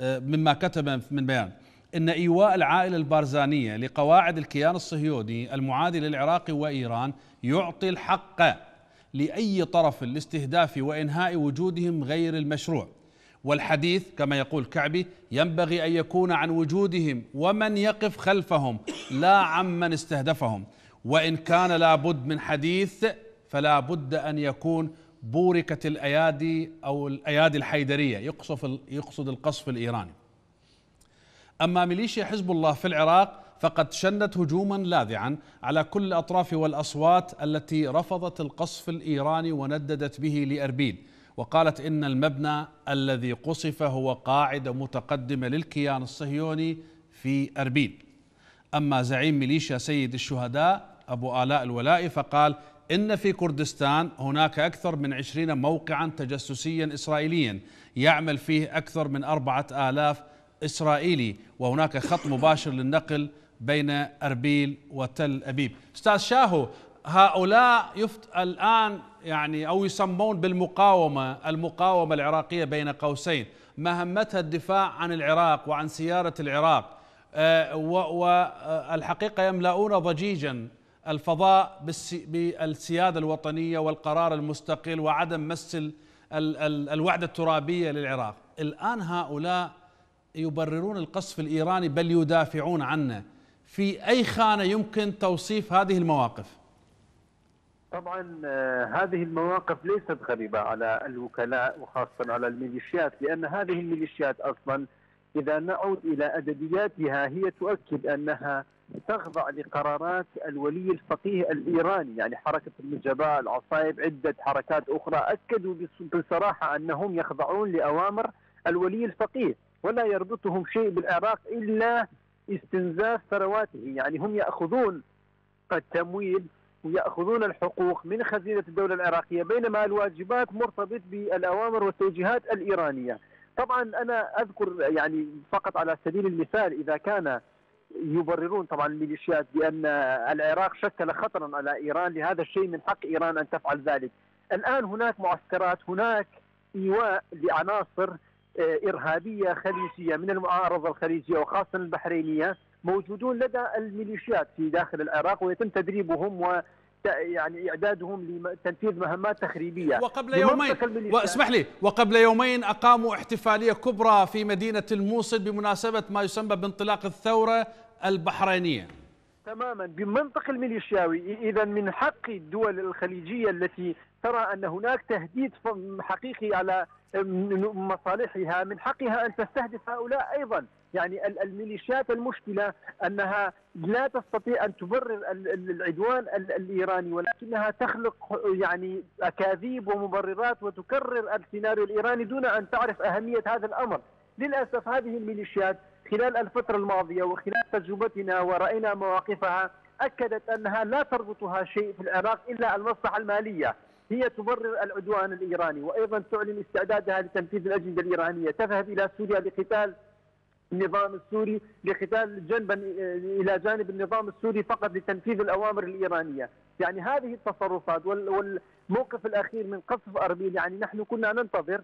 مما كتب من بيان ان ايواء العائله البارزانيه لقواعد الكيان الصهيوني المعادي للعراق وايران يعطي الحق لاي طرف لاستهداف وانهاء وجودهم غير المشروع والحديث كما يقول كعبي ينبغي ان يكون عن وجودهم ومن يقف خلفهم لا عمن استهدفهم وان كان لابد من حديث فلا بد ان يكون بوركه الايادي او الايادي الحيدريه يقصف يقصد القصف الايراني أما ميليشيا حزب الله في العراق فقد شنت هجوما لاذعا على كل الأطراف والأصوات التي رفضت القصف الإيراني ونددت به لأربيل وقالت إن المبنى الذي قصف هو قاعدة متقدمة للكيان الصهيوني في أربيل أما زعيم ميليشيا سيد الشهداء أبو آلاء الولائي فقال إن في كردستان هناك أكثر من عشرين موقعا تجسسيا إسرائيليا يعمل فيه أكثر من أربعة آلاف إسرائيلي وهناك خط مباشر للنقل بين أربيل وتل أبيب أستاذ شاهو هؤلاء يفت الآن يعني أو يسمون بالمقاومة المقاومة العراقية بين قوسين مهمتها الدفاع عن العراق وعن سيارة العراق آه، والحقيقة آه، يملؤون ضجيجا الفضاء بالسيادة الوطنية والقرار المستقل وعدم مس الوعدة الترابية للعراق الآن هؤلاء يبررون القصف الايراني بل يدافعون عنه في اي خانه يمكن توصيف هذه المواقف؟ طبعا آه، هذه المواقف ليست غريبه على الوكلاء وخاصه على الميليشيات لان هذه الميليشيات اصلا اذا نعود الى ادبياتها هي تؤكد انها تخضع لقرارات الولي الفقيه الايراني يعني حركه النجباء العصائب عده حركات اخرى اكدوا بصراحه انهم يخضعون لاوامر الولي الفقيه ولا يربطهم شيء بالعراق إلا استنزاف ثرواته يعني هم يأخذون التمويل ويأخذون الحقوق من خزينة الدولة العراقية بينما الواجبات مرتبط بالأوامر والتوجيهات الإيرانية طبعا أنا أذكر يعني فقط على سبيل المثال إذا كان يبررون طبعا الميليشيات بأن العراق شكل خطرا على إيران لهذا الشيء من حق إيران أن تفعل ذلك الآن هناك معسكرات هناك إيواء لعناصر آه، ارهابيه خليجيه من المعارضه الخليجيه وخاصه البحرينيه موجودون لدى الميليشيات في داخل العراق ويتم تدريبهم و يعني اعدادهم لتنفيذ مهمات تخريبيه وقبل يومين واسمح لي وقبل يومين اقاموا احتفاليه كبرى في مدينه الموصل بمناسبه ما يسمى بانطلاق الثوره البحرينيه تماما بمنطق الميليشياوي اذا من حق الدول الخليجيه التي ترى ان هناك تهديد حقيقي على مصالحها من حقها أن تستهدف هؤلاء أيضا يعني الميليشيات المشكلة أنها لا تستطيع أن تبرر العدوان الإيراني ولكنها تخلق يعني أكاذيب ومبررات وتكرر السيناريو الإيراني دون أن تعرف أهمية هذا الأمر للأسف هذه الميليشيات خلال الفترة الماضية وخلال تجربتنا ورأينا مواقفها أكدت أنها لا تربطها شيء في العراق إلا المصلحة المالية هي تبرر العدوان الإيراني وأيضا تعلن استعدادها لتنفيذ الأجندة الإيرانية تذهب إلى سوريا لقتال النظام السوري لقتال جنبا آه، إلى جانب النظام السوري فقط لتنفيذ الأوامر الإيرانية يعني هذه التصرفات والموقف الأخير من قصف أربيل يعني نحن كنا ننتظر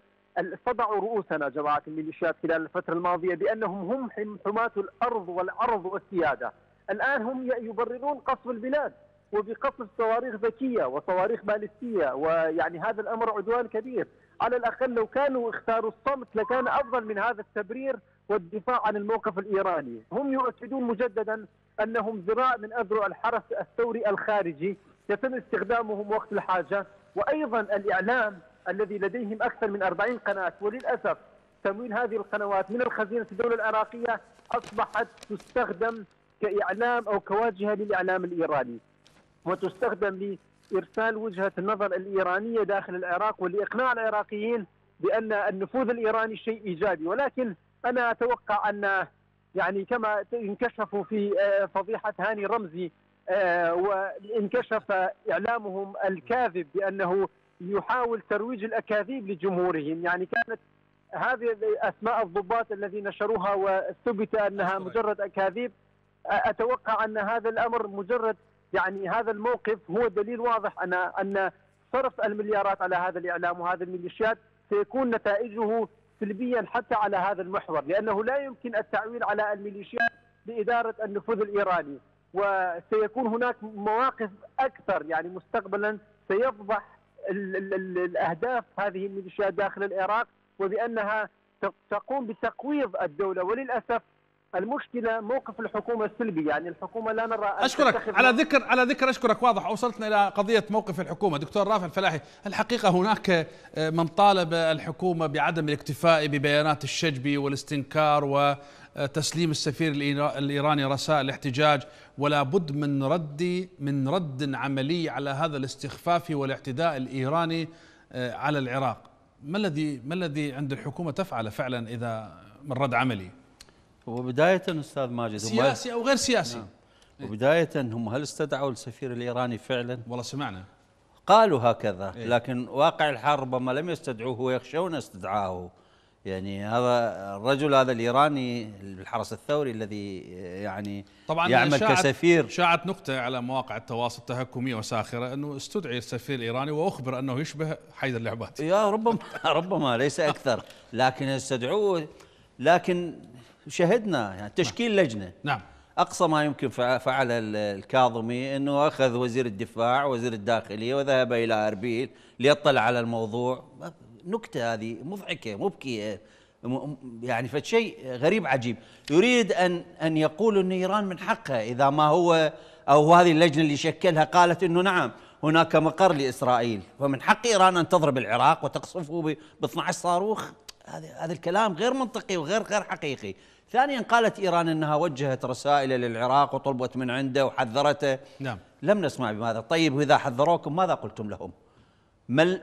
صدعوا رؤوسنا جماعة الميليشيات خلال الفترة الماضية بأنهم هم حماة الأرض والعرض والسيادة الآن هم يبررون قصف البلاد وبقصف صواريخ ذكيه وصواريخ باليستيه ويعني هذا الامر عدوان كبير على الاقل لو كانوا اختاروا الصمت لكان افضل من هذا التبرير والدفاع عن الموقف الايراني هم يؤكدون مجددا انهم ذراع من اذرع الحرس الثوري الخارجي يتم استخدامهم وقت الحاجه وايضا الاعلام الذي لديهم اكثر من 40 قناه وللاسف تمويل هذه القنوات من الخزينه الدوله العراقيه اصبحت تستخدم كاعلام او كواجهه للاعلام الايراني وتستخدم لإرسال وجهة النظر الإيرانية داخل العراق ولإقناع العراقيين بأن النفوذ الإيراني شيء إيجابي ولكن أنا أتوقع أن يعني كما انكشفوا في آه، فضيحة هاني رمزي آه، وانكشف إعلامهم الكاذب بأنه يحاول ترويج الأكاذيب لجمهورهم يعني كانت هذه أسماء الضباط الذين نشروها وثبت أنها مجرد أكاذيب أتوقع أن هذا الأمر مجرد يعني هذا الموقف هو دليل واضح أن أن صرف المليارات على هذا الإعلام وهذه الميليشيات سيكون نتائجه سلبيا حتى على هذا المحور لأنه لا يمكن التعويل على الميليشيات لاداره النفوذ الإيراني وسيكون هناك مواقف أكثر يعني مستقبلا سيفضح الأهداف هذه الميليشيات داخل العراق وبأنها تقوم بتقويض الدولة وللأسف المشكله موقف الحكومه السلبي يعني الحكومه لا نرى اشكرك على ذكر على ذكر اشكرك واضح اوصلتنا الى قضيه موقف الحكومه دكتور رافع الفلاحي الحقيقه هناك آه، من طالب الحكومه بعدم الاكتفاء ببيانات الشجبي والاستنكار و تسليم السفير الايراني رسائل احتجاج ولا بد من رد من رد عملي على هذا الاستخفاف والاعتداء الايراني آه، على العراق ما الذي ما الذي عند الحكومه تفعله فعلا اذا من رد عملي وبداية أستاذ ماجد سياسي أو غير سياسي نعم. وبداية هم هل استدعوا السفير الإيراني فعلا؟ والله سمعنا قالوا هكذا إيه؟ لكن واقع الحال ربما لم يستدعوه ويخشون استدعاه يعني هذا الرجل هذا الايراني الحرس الثوري الذي يعني طبعا يعمل شاعت كسفير شاعت نقطه على مواقع التواصل التهكميه وساخره انه استدعي السفير الايراني واخبر انه يشبه حيدر العباد يا ربما ربما ليس اكثر لكن استدعوه لكن شهدنا يعني تشكيل نعم. لجنه نعم اقصى ما يمكن فعل الكاظمي انه اخذ وزير الدفاع وزير الداخليه وذهب الى اربيل ليطلع على الموضوع نكته هذه مضحكه مبكيه يعني فشيء غريب عجيب يريد ان ان يقول ان ايران من حقها اذا ما هو او هذه اللجنه اللي شكلها قالت انه نعم هناك مقر لاسرائيل فمن حق ايران ان تضرب العراق وتقصفه ب 12 صاروخ هذا الكلام غير منطقي وغير غير حقيقي ثانيا قالت إيران أنها وجهت رسائل للعراق وطلبت من عنده وحذرته نعم لم نسمع بماذا طيب وإذا حذروكم ماذا قلتم لهم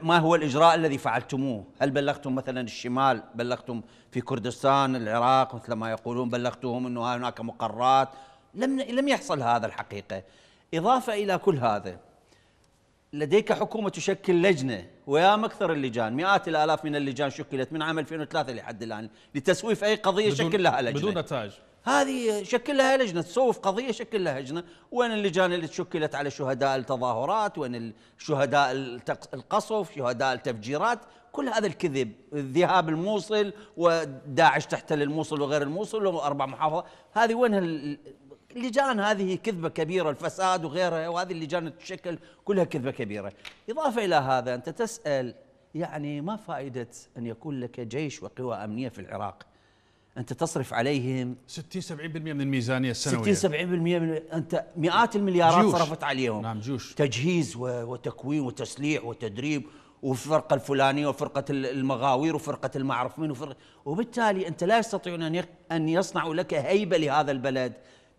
ما هو الإجراء الذي فعلتموه هل بلغتم مثلا الشمال بلغتم في كردستان العراق مثل ما يقولون بلغتهم أنه هناك مقرات لم, لم يحصل هذا الحقيقة إضافة إلى كل هذا لديك حكومة تشكل لجنة ويا أكثر اللجان مئات الآلاف من اللجان شكلت من عام 2003 لحد الآن لتسويف أي قضية شكل لها لجنة بدون نتائج هذه شكل لها لجنة تصوف قضية شكل لها لجنة وين اللجان اللي تشكلت على شهداء التظاهرات وين شهداء القصف شهداء التفجيرات كل هذا الكذب ذهاب الموصل وداعش تحتل الموصل وغير الموصل واربع محافظات هذه وين اللجان هذه كذبه كبيره الفساد وغيرها وهذه اللجان تشكل كلها كذبه كبيره اضافه الى هذا انت تسال يعني ما فائده ان يكون لك جيش وقوى امنيه في العراق انت تصرف عليهم 60 70% من الميزانيه السنويه 60 70% من انت مئات المليارات جيوش. صرفت عليهم نعم جيوش تجهيز وتكوين وتسليح وتدريب وفرقه الفلانية وفرقة المغاوير وفرقة المعرف من وفرقة وبالتالي أنت لا يستطيعون أن أن يصنعوا لك هيبة لهذا البلد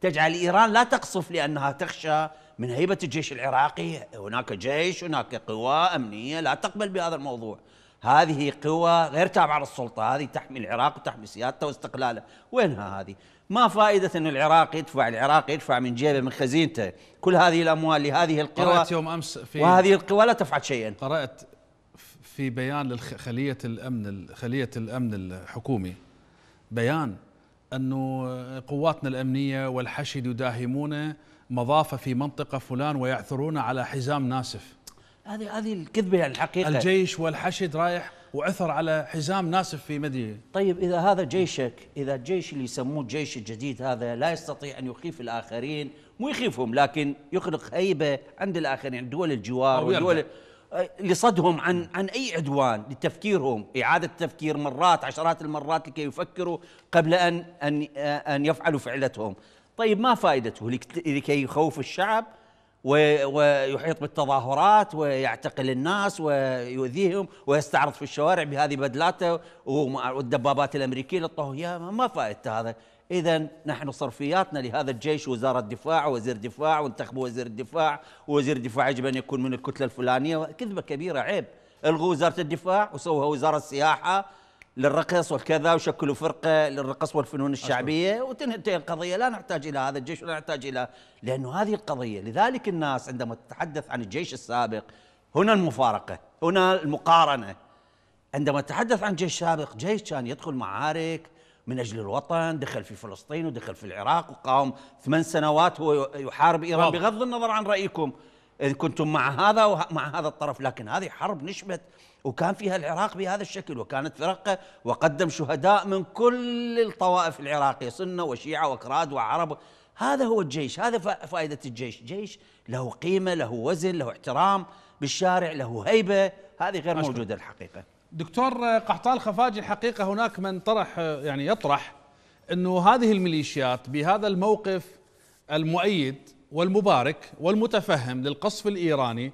تجعل إيران لا تقصف لأنها تخشى من هيبة الجيش العراقي هناك جيش هناك قوى أمنية لا تقبل بهذا الموضوع هذه قوى غير تابعة للسلطة هذه تحمي العراق وتحمي سيادته واستقلاله وينها هذه ما فائدة أن العراق يدفع العراق يدفع من جيبه من خزينته كل هذه الأموال لهذه القوى قرأت يوم أمس في وهذه القوى لا تفعل شيئا قرأت في بيان لخلية الأمن خلية الأمن الحكومي بيان أنه قواتنا الأمنية والحشد يداهمون مضافة في منطقة فلان ويعثرون على حزام ناسف هذه هذه الكذبة يعني الحقيقة الجيش والحشد رايح وعثر على حزام ناسف في مدينة طيب إذا هذا جيشك إذا الجيش اللي يسموه الجيش الجديد هذا لا يستطيع أن يخيف الآخرين مو يخيفهم لكن يخلق هيبة عند الآخرين عند يعني دول الجوار ودول لصدهم عن عن اي عدوان لتفكيرهم اعاده تفكير مرات عشرات المرات لكي يفكروا قبل ان ان ان يفعلوا فعلتهم طيب ما فائدته لكي يخوف الشعب ويحيط بالتظاهرات ويعتقل الناس ويؤذيهم ويستعرض في الشوارع بهذه بدلاته والدبابات الامريكيه للطهو ما فائدته هذا إذا نحن صرفياتنا لهذا الجيش وزارة دفاع وزير دفاع وانتخبوا وزير الدفاع ووزير الدفاع يجب أن يكون من الكتلة الفلانية كذبة كبيرة عيب الغوا وزارة الدفاع وسووها وزارة السياحة للرقص والكذا وشكلوا فرقة للرقص والفنون الشعبية وتنتهي القضية لا نحتاج إلى هذا الجيش ولا نحتاج إلى لأنه هذه القضية لذلك الناس عندما تتحدث عن الجيش السابق هنا المفارقة هنا المقارنة عندما تتحدث عن جيش سابق جيش كان يدخل معارك من أجل الوطن دخل في فلسطين ودخل في العراق وقاوم ثمان سنوات هو يحارب إيران بغض النظر عن رأيكم إن كنتم مع هذا ومع هذا الطرف لكن هذه حرب نشبت وكان فيها العراق بهذا الشكل وكانت فرقة وقدم شهداء من كل الطوائف العراقية سنة وشيعة وكراد وعرب هذا هو الجيش هذا فائدة الجيش جيش له قيمة له وزن له احترام بالشارع له هيبة هذه غير موجودة الحقيقة دكتور قحطان خفاجي الحقيقه هناك من طرح يعني يطرح انه هذه الميليشيات بهذا الموقف المؤيد والمبارك والمتفهم للقصف الايراني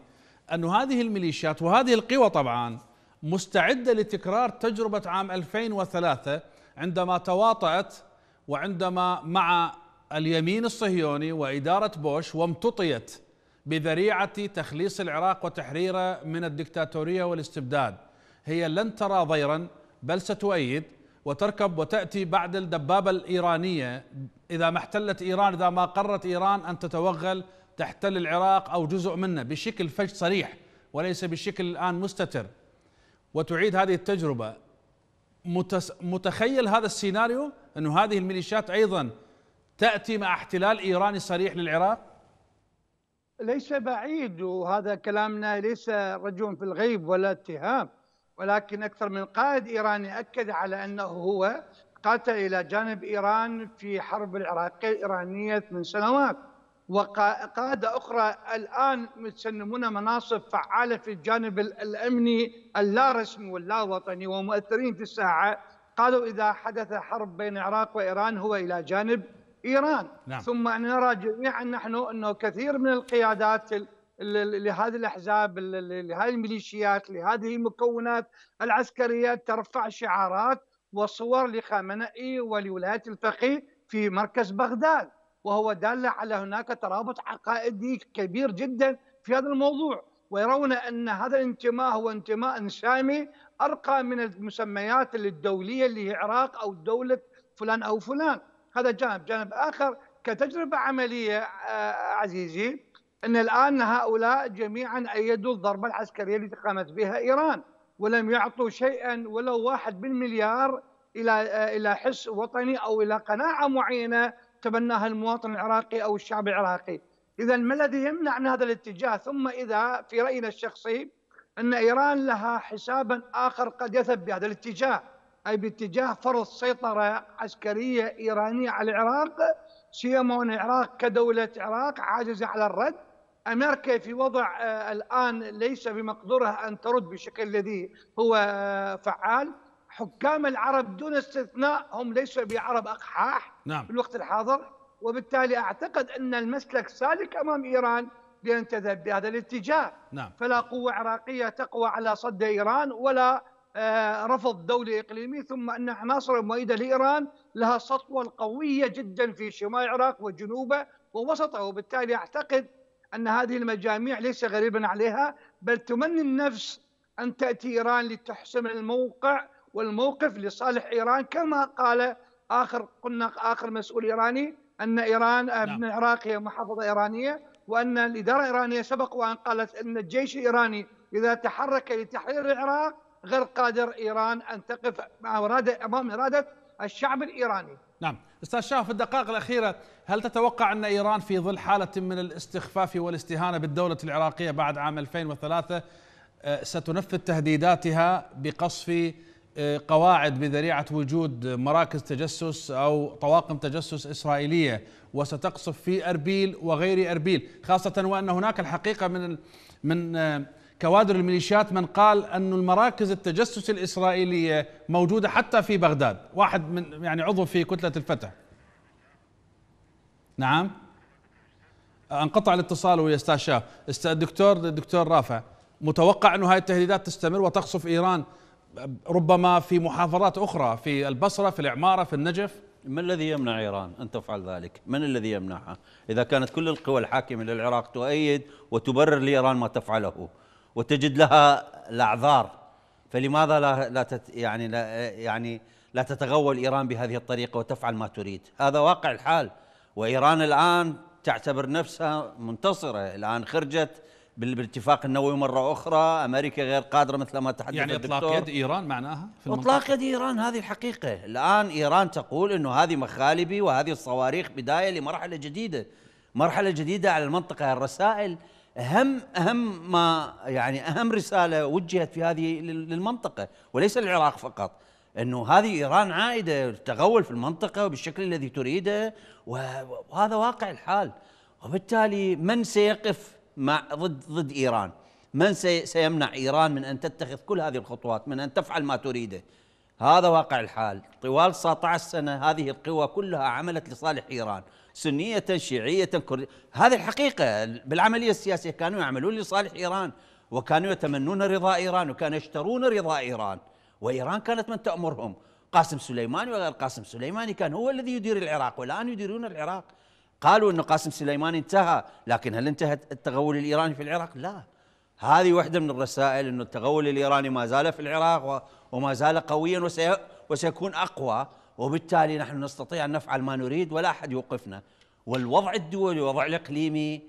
انه هذه الميليشيات وهذه القوى طبعا مستعده لتكرار تجربه عام 2003 عندما تواطأت وعندما مع اليمين الصهيوني واداره بوش وامتطيت بذريعه تخليص العراق وتحريره من الدكتاتوريه والاستبداد هي لن ترى ضيرا بل ستؤيد وتركب وتأتي بعد الدبابة الإيرانية إذا ما احتلت إيران إذا ما قررت إيران أن تتوغل تحتل العراق أو جزء منه بشكل فج صريح وليس بشكل الآن مستتر وتعيد هذه التجربة متخيل هذا السيناريو أن هذه الميليشيات أيضا تأتي مع احتلال إيراني صريح للعراق ليس بعيد وهذا كلامنا ليس رجوع في الغيب ولا اتهام ولكن أكثر من قائد إيراني أكد على أنه هو قاتل إلى جانب إيران في حرب العراقية الإيرانية من سنوات وقادة أخرى الآن يتسنمون مناصب فعالة في الجانب الأمني اللا رسمي واللا وطني ومؤثرين في الساعة قالوا إذا حدث حرب بين العراق وإيران هو إلى جانب إيران نعم. ثم نرى جميعا نحن أنه كثير من القيادات لهذه الاحزاب لهذه الميليشيات لهذه المكونات العسكريه ترفع شعارات وصور لخامنئي ولولايه الفقيه في مركز بغداد وهو داله على هناك ترابط عقائدي كبير جدا في هذا الموضوع ويرون ان هذا الانتماء هو انتماء سامي ارقى من المسميات الدوليه اللي هي عراق او دوله فلان او فلان هذا جانب جانب اخر كتجربه عمليه آه، عزيزي أن الآن هؤلاء جميعا أيدوا الضربة العسكرية التي قامت بها إيران ولم يعطوا شيئا ولو واحد بالمليار إلى إلى حس وطني أو إلى قناعة معينة تبناها المواطن العراقي أو الشعب العراقي إذا ما الذي يمنع من هذا الاتجاه ثم إذا في رأينا الشخصي أن إيران لها حسابا آخر قد يذهب بهذا الاتجاه أي باتجاه فرض سيطرة عسكرية إيرانية على العراق سيما أن العراق كدولة عراق عاجزة على الرد امريكا في وضع آه، الان ليس بمقدورها ان ترد بشكل الذي هو آه، فعال حكام العرب دون استثناء هم ليسوا بعرب اقحاح نعم. في الوقت الحاضر وبالتالي اعتقد ان المسلك سالك امام ايران بان تذهب بهذا الاتجاه نعم. فلا قوه عراقيه تقوى على صد ايران ولا آه، رفض دولي إقليمي ثم أن عناصر مؤيدة لإيران لها سطوة قوية جدا في شمال العراق وجنوبه ووسطه وبالتالي أعتقد أن هذه المجاميع ليس غريبا عليها بل تمني النفس أن تأتي إيران لتحسم الموقع والموقف لصالح إيران كما قال آخر قلنا آخر مسؤول إيراني أن إيران أن آه، نعم. العراق هي محافظة إيرانية وأن الإدارة الإيرانية سبق وأن قالت أن الجيش الإيراني إذا تحرك لتحرير العراق غير قادر إيران أن تقف مع أمام إرادة الشعب الإيراني نعم استاذ شاه في الدقائق الاخيره هل تتوقع ان ايران في ظل حاله من الاستخفاف والاستهانه بالدوله العراقيه بعد عام 2003 آه، ستنفذ تهديداتها بقصف آه، قواعد بذريعه وجود مراكز تجسس او طواقم تجسس اسرائيليه وستقصف في اربيل وغير اربيل خاصه وان هناك الحقيقه من من آه، كوادر الميليشيات من قال أن المراكز التجسس الإسرائيلية موجودة حتى في بغداد واحد من يعني عضو في كتلة الفتح نعم انقطع الاتصال ويا استاذ شاه الدكتور الدكتور رافع متوقع انه هذه التهديدات تستمر وتقصف ايران ربما في محافظات اخرى في البصره في العماره في النجف ما الذي يمنع ايران ان تفعل ذلك؟ من الذي يمنعها؟ اذا كانت كل القوى الحاكمه للعراق تؤيد وتبرر لايران ما تفعله، وتجد لها الاعذار فلماذا لا لا تت يعني لا يعني لا تتغول ايران بهذه الطريقه وتفعل ما تريد هذا واقع الحال وايران الان تعتبر نفسها منتصره الان خرجت بالاتفاق النووي مرة أخرى أمريكا غير قادرة مثل ما تحدث يعني الدكتور. إطلاق يد إيران معناها في إطلاق يد إيران هذه الحقيقة الآن إيران تقول أنه هذه مخالبي وهذه الصواريخ بداية لمرحلة جديدة مرحلة جديدة على المنطقة الرسائل اهم اهم ما يعني اهم رساله وجهت في هذه للمنطقه وليس العراق فقط انه هذه ايران عائده تغول في المنطقه وبالشكل الذي تريده وهذا واقع الحال وبالتالي من سيقف مع ضد ضد ايران؟ من سيمنع ايران من ان تتخذ كل هذه الخطوات من ان تفعل ما تريده؟ هذا واقع الحال طوال 19 سنه هذه القوى كلها عملت لصالح ايران سنية شيعية كردية هذه الحقيقة بالعملية السياسية كانوا يعملون لصالح إيران وكانوا يتمنون رضا إيران وكانوا يشترون رضا إيران وإيران كانت من تأمرهم قاسم سليماني وغير قاسم سليماني كان هو الذي يدير العراق والآن يديرون العراق قالوا أن قاسم سليماني انتهى لكن هل انتهى التغول الإيراني في العراق؟ لا هذه واحدة من الرسائل أن التغول الإيراني ما زال في العراق وما زال قويا وسيكون أقوى وبالتالي نحن نستطيع أن نفعل ما نريد ولا أحد يوقفنا والوضع الدولي والوضع الإقليمي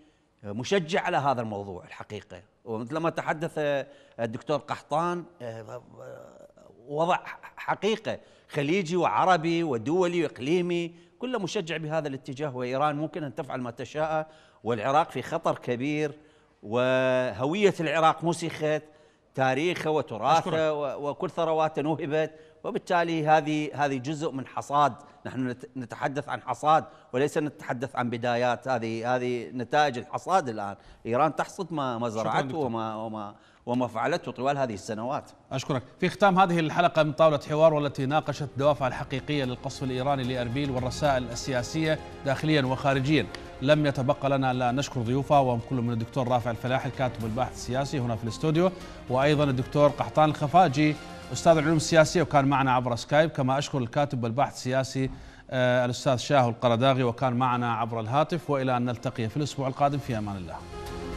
آه، مشجع على هذا الموضوع الحقيقة ومثل ما تحدث آه، الدكتور قحطان آه، وضع حقيقة خليجي وعربي ودولي وإقليمي كله مشجع بهذا الاتجاه وإيران ممكن أن تفعل ما تشاء والعراق في خطر كبير وهوية العراق مسخت تاريخه وتراثه وكل ثرواته نهبت وبالتالي هذه هذه جزء من حصاد نحن نتحدث عن حصاد وليس نتحدث عن بدايات هذه هذه نتائج الحصاد الان ايران تحصد ما ما زرعته وما وما وما فعلته طوال هذه السنوات أشكرك في ختام هذه الحلقة من طاولة حوار والتي ناقشت الدوافع الحقيقية للقصف الإيراني لأربيل والرسائل السياسية داخليا وخارجيا لم يتبقى لنا الا نشكر ضيوفها وهم كل من الدكتور رافع الفلاح الكاتب والباحث السياسي هنا في الاستوديو وأيضا الدكتور قحطان الخفاجي استاذ العلوم السياسيه وكان معنا عبر سكايب كما اشكر الكاتب والباحث السياسي آه، الاستاذ شاه القرداغي وكان معنا عبر الهاتف والى ان نلتقي في الاسبوع القادم في امان الله